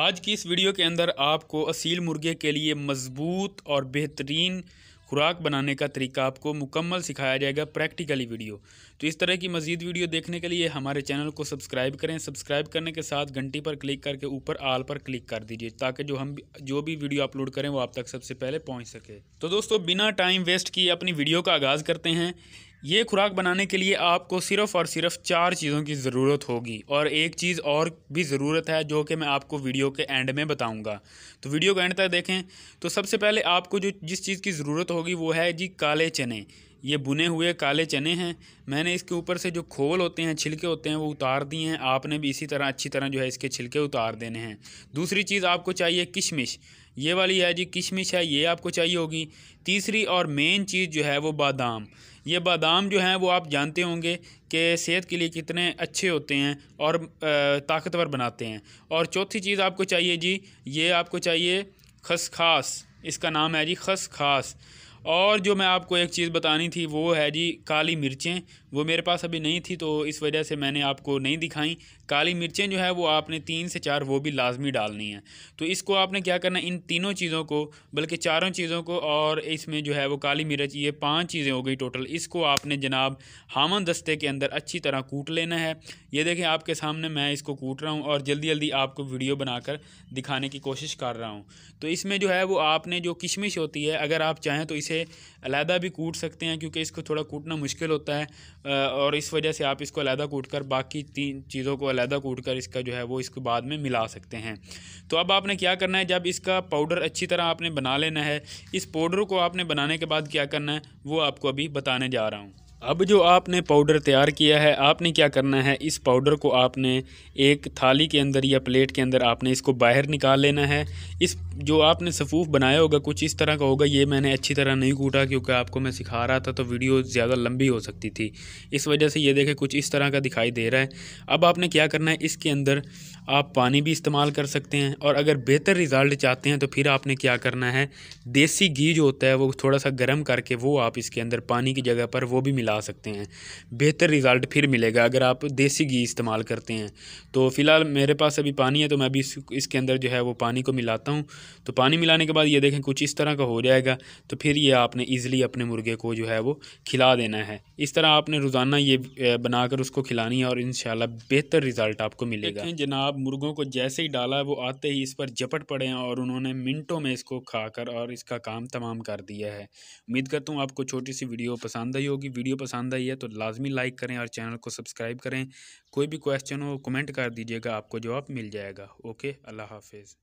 आज की इस वीडियो के अंदर आपको असील मुर्गे के लिए मज़बूत और बेहतरीन खुराक बनाने का तरीका आपको मुकम्मल सिखाया जाएगा प्रैक्टिकली वीडियो तो इस तरह की मज़ीद वीडियो देखने के लिए हमारे चैनल को सब्सक्राइब करें सब्सक्राइब करने के साथ घंटी पर क्लिक करके ऊपर आल पर क्लिक कर दीजिए ताकि जो हम जो भी वीडियो अपलोड करें वो आप तक सबसे पहले पहुँच सके तो दोस्तों बिना टाइम वेस्ट किए अपनी वीडियो का आगाज़ करते हैं ये खुराक बनाने के लिए आपको सिर्फ़ और सिर्फ चार चीज़ों की ज़रूरत होगी और एक चीज़ और भी ज़रूरत है जो कि मैं आपको वीडियो के एंड में बताऊंगा तो वीडियो का एंड तक देखें तो सबसे पहले आपको जो जिस चीज़ की ज़रूरत होगी वो है जी काले चने ये बुने हुए काले चने हैं मैंने इसके ऊपर से जो खोल होते हैं छिलके होते हैं वो उतार दिए हैं आपने भी इसी तरह अच्छी तरह जो है इसके छिलके उतार देने हैं दूसरी चीज़ आपको चाहिए किशमिश ये वाली है जी किशमिश है ये आपको चाहिए होगी तीसरी और मेन चीज़ जो है वो बादाम ये बादाम जो हैं वो आप जानते होंगे कि सेहत के लिए कितने अच्छे होते हैं और ताकतवर बनाते हैं और चौथी चीज़ आपको चाहिए जी ये आपको चाहिए खसखास इसका नाम है जी खसखास और जो मैं आपको एक चीज़ बतानी थी वो है जी काली मिर्चें वो मेरे पास अभी नहीं थी तो इस वजह से मैंने आपको नहीं दिखाई काली मिर्चें जो है वो आपने तीन से चार वो भी लाजमी डालनी है तो इसको आपने क्या करना इन तीनों चीज़ों को बल्कि चारों चीज़ों को और इसमें जो है वो काली मिर्च ये पाँच चीज़ें हो गई टोटल इसको आपने जनाब हामन दस्ते के अंदर अच्छी तरह कूट लेना है ये देखें आपके सामने मैं इसको कूट रहा हूँ और जल्दी जल्दी आपको वीडियो बनाकर दिखाने की कोशिश कर रहा हूँ तो इसमें जो है वो आपने जो किशमिश होती है अगर आप चाहें तो इसे से अलहदा भी कूट सकते हैं क्योंकि इसको थोड़ा कूटना मुश्किल होता है और इस वजह से आप इसको अलहदा कूट कर बाकी तीन चीज़ों को अलहदा कूट कर इसका जो है वो इसको बाद में मिला सकते हैं तो अब आपने क्या करना है जब इसका पाउडर अच्छी तरह आपने बना लेना है इस पाउडर को आपने बनाने के बाद क्या करना है वो आपको अभी बताने जा रहा हूँ अब जो आपने पाउडर तैयार किया है आपने क्या करना है इस पाउडर को आपने एक थाली के अंदर या प्लेट के अंदर आपने इसको बाहर निकाल लेना है इस जो आपने सफ़ूफ बनाया होगा कुछ इस तरह का होगा ये मैंने अच्छी तरह नहीं कूटा क्योंकि आपको मैं सिखा रहा था तो वीडियो ज़्यादा लंबी हो सकती थी इस वजह से ये देखें कुछ इस तरह का दिखाई दे रहा है अब आपने क्या करना है इसके अंदर आप पानी भी इस्तेमाल कर सकते हैं और अगर बेहतर रिज़ल्ट चाहते हैं तो फिर आपने क्या करना है देसी घी जो होता है वो थोड़ा सा गर्म करके वो आप इसके अंदर पानी की जगह पर वो भी मिला ला सकते हैं बेहतर रिज़ल्ट फिर मिलेगा अगर आप देसी घी इस्तेमाल करते हैं तो फ़िलहाल मेरे पास अभी पानी है तो मैं अभी इस, इसके अंदर जो है वो पानी को मिलाता हूँ तो पानी मिलाने के बाद ये देखें कुछ इस तरह का हो जाएगा तो फिर ये आपने ईज़िली अपने मुर्गे को जो है वो खिला देना है इस तरह आपने रोज़ाना ये बनाकर उसको खिलानी है और इन बेहतर रिज़ल्ट आपको मिलेगा जनाब मुर्गों को जैसे ही डाला है वो आते ही इस पर झपट पड़े हैं और उन्होंने मिनटों में इसको खाकर और इसका काम तमाम कर दिया है उम्मीद करता हूँ आपको छोटी सी वीडियो पसंद आई होगी वीडियो पसंद आई है तो लाजमी लाइक करें और चैनल को सब्सक्राइब करें कोई भी क्वेश्चन हो कमेंट कर दीजिएगा आपको जवाब मिल जाएगा ओके अल्लाह हाफिज़